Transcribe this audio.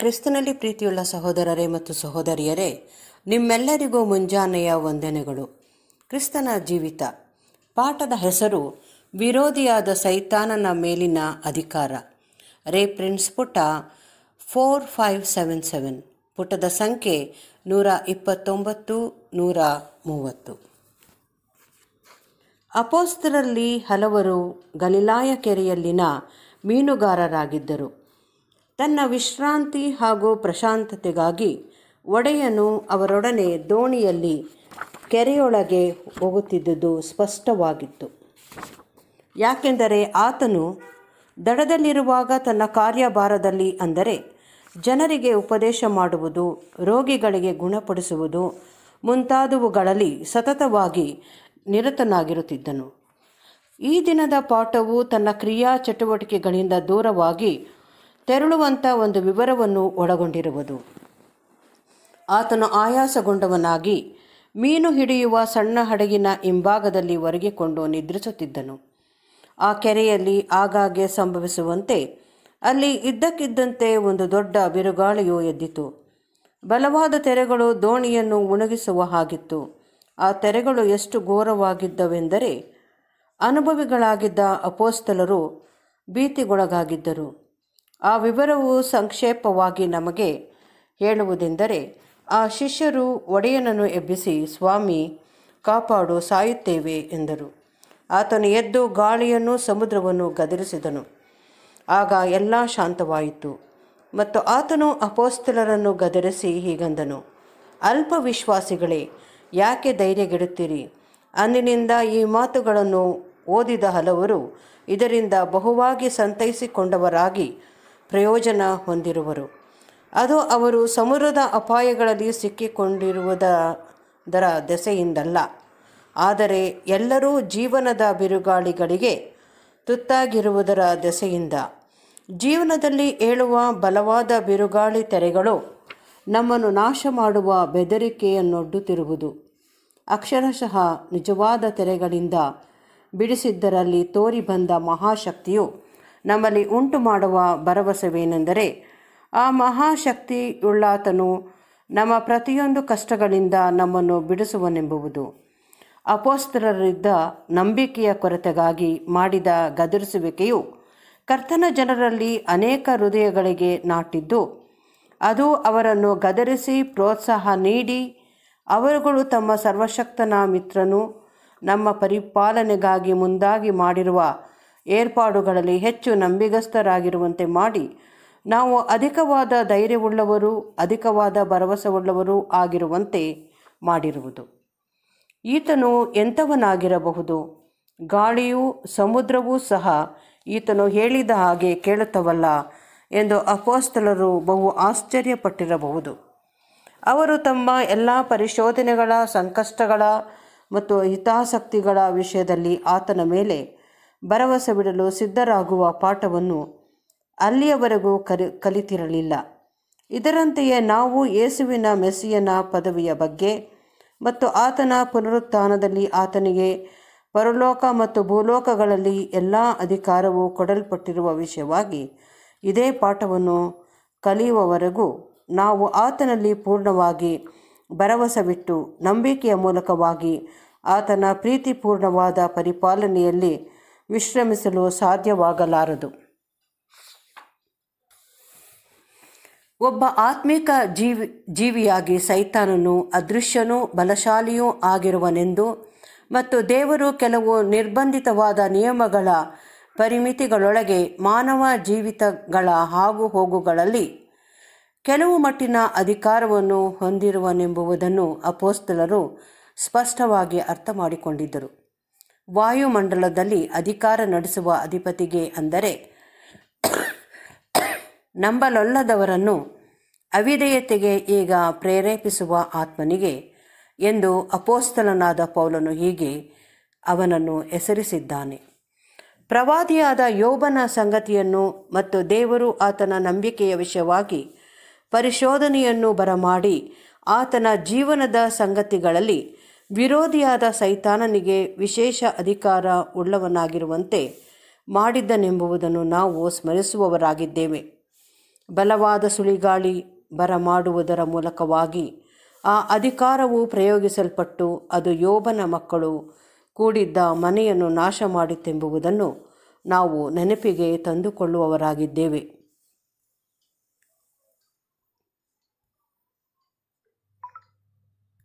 ಕ್ರಿಸ್ತನಲ್ಲಿ ಪ್ರೀತಿಯುಳ್ಳ ಸಹೋದರರೇ ಮತ್ತು ಸಹೋದರಿಯರೇ ನಿಮ್ಮೆಲ್ಲರಿಗೂ ಮುಂಜಾನೆಯ ವಂದನೆಗಳು ಕ್ರಿಸ್ತನ ಜೀವಿತ ಪಾಠದ ಹೆಸರು ವಿರೋಧಿಯಾದ ಸೈತಾನನ ಮೇಲಿನ ಅಧಿಕಾರ ರೇ ಪ್ರಿನ್ಸ್ ಪುಟ ಫೋರ್ ಫೈವ್ ಸೆವೆನ್ ಸೆವೆನ್ ಪುಟದ ಸಂಖ್ಯೆ ನೂರ ಇಪ್ಪತ್ತೊಂಬತ್ತು ನೂರ ಮೂವತ್ತು ಅಪೋಸ್ತರಲ್ಲಿ ಹಲವರು ಗಲಿಲಾಯ ಕೆರೆಯಲ್ಲಿನ ಮೀನುಗಾರರಾಗಿದ್ದರು ತನ್ನ ವಿಶ್ರಾಂತಿ ಹಾಗೂ ಪ್ರಶಾಂತತೆಗಾಗಿ ಒಡೆಯನು ಅವರೊಡನೆ ದೋಣಿಯಲ್ಲಿ ಕೆರೆಯೊಳಗೆ ಹೋಗುತ್ತಿದ್ದುದು ಸ್ಪಷ್ಟವಾಗಿತ್ತು ಯಾಕೆಂದರೆ ಆತನು ದಡದಲ್ಲಿರುವಾಗ ತನ್ನ ಕಾರ್ಯಭಾರದಲ್ಲಿ ಅಂದರೆ ಜನರಿಗೆ ಉಪದೇಶ ಮಾಡುವುದು ರೋಗಿಗಳಿಗೆ ಗುಣಪಡಿಸುವುದು ಮುಂತಾದವುಗಳಲ್ಲಿ ಸತತವಾಗಿ ನಿರತನಾಗಿರುತ್ತಿದ್ದನು ಈ ದಿನದ ಪಾಠವು ತನ್ನ ಕ್ರಿಯಾ ಚಟುವಟಿಕೆಗಳಿಂದ ದೂರವಾಗಿ ತೆರಳುವಂಥ ಒಂದು ವಿವರವನ್ನು ಒಳಗೊಂಡಿರುವುದು ಆತನು ಆಯಾಸಗೊಂಡವನಾಗಿ ಮೀನು ಹಿಡಿಯುವ ಸಣ್ಣ ಹಡಗಿನ ಹಿಂಭಾಗದಲ್ಲಿ ಹೊರಗಿಕೊಂಡು ನಿದ್ರಿಸುತ್ತಿದ್ದನು ಆ ಕೆರೆಯಲ್ಲಿ ಆಗಾಗ್ಗೆ ಸಂಭವಿಸುವಂತೆ ಅಲ್ಲಿ ಇದ್ದಕ್ಕಿದ್ದಂತೆ ಒಂದು ದೊಡ್ಡ ಬಿರುಗಾಳಿಯು ಎದ್ದಿತು ಬಲವಾದ ತೆರೆಗಳು ದೋಣಿಯನ್ನು ಉಣಗಿಸುವ ಹಾಗಿತ್ತು ಆ ತೆರೆಗಳು ಎಷ್ಟು ಘೋರವಾಗಿದ್ದವೆಂದರೆ ಅನುಭವಿಗಳಾಗಿದ್ದ ಅಪೋಸ್ತಲರು ಭೀತಿಗೊಳಗಾಗಿದ್ದರು ಆ ವಿವರವು ಸಂಕ್ಷೇಪವಾಗಿ ನಮಗೆ ಹೇಳುವುದೆಂದರೆ ಆ ಶಿಷ್ಯರು ಒಡೆಯನನ್ನು ಎಬ್ಬಿಸಿ ಸ್ವಾಮಿ ಕಾಪಾಡು ಸಾಯುತ್ತೇವೆ ಎಂದರು ಆತನು ಎದ್ದು ಗಾಳಿಯನ್ನು ಸಮುದ್ರವನ್ನು ಗದರಿಸಿದನು ಆಗ ಎಲ್ಲ ಶಾಂತವಾಯಿತು ಮತ್ತು ಆತನು ಅಪೋಸ್ತಲರನ್ನು ಗದರಿಸಿ ಹೀಗಂದನು ಅಲ್ಪ ವಿಶ್ವಾಸಿಗಳೇ ಯಾಕೆ ಧೈರ್ಯಗೆಡುತ್ತೀರಿ ಅಂದಿನಿಂದ ಈ ಮಾತುಗಳನ್ನು ಓದಿದ ಹಲವರು ಇದರಿಂದ ಬಹುವಾಗಿ ಸಂತೈಸಿಕೊಂಡವರಾಗಿ ಪ್ರಯೋಜನ ಹೊಂದಿರುವರು ಅದು ಅವರು ಸಮುದ್ರದ ಅಪಾಯಗಳಲ್ಲಿ ಸಿಕ್ಕಿಕೊಂಡಿರುವುದರ ದೆಸೆಯಿಂದಲ್ಲ ಆದರೆ ಎಲ್ಲರೂ ಜೀವನದ ಬಿರುಗಾಳಿಗಳಿಗೆ ತುತ್ತಾಗಿರುವುದರ ದೆಸೆಯಿಂದ ಜೀವನದಲ್ಲಿ ಏಳುವ ಬಲವಾದ ಬಿರುಗಾಳಿ ತೆರೆಗಳು ನಮ್ಮನ್ನು ನಾಶ ಮಾಡುವ ಬೆದರಿಕೆಯನ್ನೊಡ್ಡುತ್ತಿರುವುದು ಅಕ್ಷರಶಃ ನಿಜವಾದ ತೆರೆಗಳಿಂದ ಬಿಡಿಸಿದ್ದರಲ್ಲಿ ತೋರಿಬಂದ ಮಹಾಶಕ್ತಿಯು ನಮ್ಮಲ್ಲಿ ಉಂಟು ಮಾಡುವ ಭರವಸೆವೇನೆಂದರೆ ಆ ಮಹಾಶಕ್ತಿಯುಳ್ಳಾತನು ನಮ್ಮ ಪ್ರತಿಯೊಂದು ಕಷ್ಟಗಳಿಂದ ನಮ್ಮನ್ನು ಬಿಡಿಸುವನೆಂಬುವುದು ಅಪೋಸ್ತ್ರರಿದ್ದ ನಂಬಿಕೆಯ ಕೊರತೆಗಾಗಿ ಮಾಡಿದ ಗದರಿಸುವಿಕೆಯು ಕರ್ತನ ಜನರಲ್ಲಿ ಅನೇಕ ಹೃದಯಗಳಿಗೆ ನಾಟಿದ್ದು ಅದು ಅವರನ್ನು ಗದರಿಸಿ ಪ್ರೋತ್ಸಾಹ ನೀಡಿ ಅವರುಗಳು ತಮ್ಮ ಸರ್ವಶಕ್ತನ ಮಿತ್ರನು ನಮ್ಮ ಪರಿಪಾಲನೆಗಾಗಿ ಮುಂದಾಗಿ ಮಾಡಿರುವ ಏರ್ಪಾಡುಗಳಲ್ಲಿ ಹೆಚ್ಚು ನಂಬಿಗಸ್ತರಾಗಿರುವಂತೆ ಮಾಡಿ ನಾವು ಅಧಿಕವಾದ ಧೈರ್ಯವುಳ್ಳವರು ಅಧಿಕವಾದ ಭರವಸೆವುಳ್ಳವರು ಆಗಿರುವಂತೆ ಮಾಡಿರುವುದು ಈತನು ಎಂಥವನಾಗಿರಬಹುದು ಗಾಳಿಯೂ ಸಮುದ್ರವೂ ಸಹ ಈತನು ಹೇಳಿದ ಹಾಗೆ ಕೇಳುತ್ತವಲ್ಲ ಎಂದು ಅಪೋಸ್ತಲರು ಬಹು ಆಶ್ಚರ್ಯಪಟ್ಟಿರಬಹುದು ಅವರು ತಮ್ಮ ಎಲ್ಲ ಪರಿಶೋಧನೆಗಳ ಸಂಕಷ್ಟಗಳ ಮತ್ತು ಹಿತಾಸಕ್ತಿಗಳ ವಿಷಯದಲ್ಲಿ ಆತನ ಮೇಲೆ ಭರವಸೆ ಬಿಡಲು ಸಿದ್ಧರಾಗುವ ಪಾಠವನ್ನು ಅಲ್ಲಿಯವರೆಗೂ ಕಲಿ ಕಲಿತಿರಲಿಲ್ಲ ಇದರಂತೆಯೇ ನಾವು ಯೇಸುವಿನ ಮೆಸ್ಸಿಯನ ಪದವಿಯ ಬಗ್ಗೆ ಮತ್ತು ಆತನ ಪುನರುತ್ಥಾನದಲ್ಲಿ ಆತನಿಗೆ ಪರಲೋಕ ಮತ್ತು ಭೂಲೋಕಗಳಲ್ಲಿ ಎಲ್ಲ ಅಧಿಕಾರವು ಕೊಡಲ್ಪಟ್ಟಿರುವ ವಿಷಯವಾಗಿ ಇದೇ ಪಾಠವನ್ನು ಕಲಿಯುವವರೆಗೂ ನಾವು ಆತನಲ್ಲಿ ಪೂರ್ಣವಾಗಿ ಬಿಟ್ಟು ನಂಬಿಕೆಯ ಮೂಲಕವಾಗಿ ಆತನ ಪ್ರೀತಿಪೂರ್ಣವಾದ ಪರಿಪಾಲನೆಯಲ್ಲಿ ವಿಶ್ರಮಿಸಲು ಸಾಧ್ಯವಾಗಲಾರದು ಒಬ್ಬ ಆತ್ಮಿಕ ಜೀವಿ ಜೀವಿಯಾಗಿ ಸೈತಾನನು ಅದೃಶ್ಯನೂ ಬಲಶಾಲಿಯೂ ಆಗಿರುವನೆಂದು ಮತ್ತು ದೇವರು ಕೆಲವು ನಿರ್ಬಂಧಿತವಾದ ನಿಯಮಗಳ ಪರಿಮಿತಿಗಳೊಳಗೆ ಮಾನವ ಜೀವಿತಗಳ ಹಾಗೂ ಹೋಗುಗಳಲ್ಲಿ ಕೆಲವು ಮಟ್ಟಿನ ಅಧಿಕಾರವನ್ನು ಹೊಂದಿರುವನೆಂಬುದನ್ನು ಅಪೋಸ್ತಲರು ಸ್ಪಷ್ಟವಾಗಿ ಅರ್ಥ ಮಾಡಿಕೊಂಡಿದ್ದರು ವಾಯುಮಂಡಲದಲ್ಲಿ ಅಧಿಕಾರ ನಡೆಸುವ ಅಧಿಪತಿಗೆ ಅಂದರೆ ನಂಬಲೊಲ್ಲದವರನ್ನು ಅವಿದೇಯತೆಗೆ ಈಗ ಪ್ರೇರೇಪಿಸುವ ಆತ್ಮನಿಗೆ ಎಂದು ಅಪೋಸ್ತಲನಾದ ಪೌಲನು ಹೀಗೆ ಅವನನ್ನು ಹೆಸರಿಸಿದ್ದಾನೆ ಪ್ರವಾದಿಯಾದ ಯೋಬನ ಸಂಗತಿಯನ್ನು ಮತ್ತು ದೇವರು ಆತನ ನಂಬಿಕೆಯ ವಿಷಯವಾಗಿ ಪರಿಶೋಧನೆಯನ್ನು ಬರಮಾಡಿ ಆತನ ಜೀವನದ ಸಂಗತಿಗಳಲ್ಲಿ ವಿರೋಧಿಯಾದ ಸೈತಾನನಿಗೆ ವಿಶೇಷ ಅಧಿಕಾರ ಉಳ್ಳವನಾಗಿರುವಂತೆ ಮಾಡಿದ್ದನೆಂಬುವುದನ್ನು ನಾವು ಸ್ಮರಿಸುವವರಾಗಿದ್ದೇವೆ ಬಲವಾದ ಸುಳಿಗಾಳಿ ಬರಮಾಡುವುದರ ಮೂಲಕವಾಗಿ ಆ ಅಧಿಕಾರವು ಪ್ರಯೋಗಿಸಲ್ಪಟ್ಟು ಅದು ಯೋಬನ ಮಕ್ಕಳು ಕೂಡಿದ್ದ ಮನೆಯನ್ನು ನಾಶ ಮಾಡಿತೆಂಬುವುದನ್ನು ನಾವು ನೆನಪಿಗೆ ತಂದುಕೊಳ್ಳುವವರಾಗಿದ್ದೇವೆ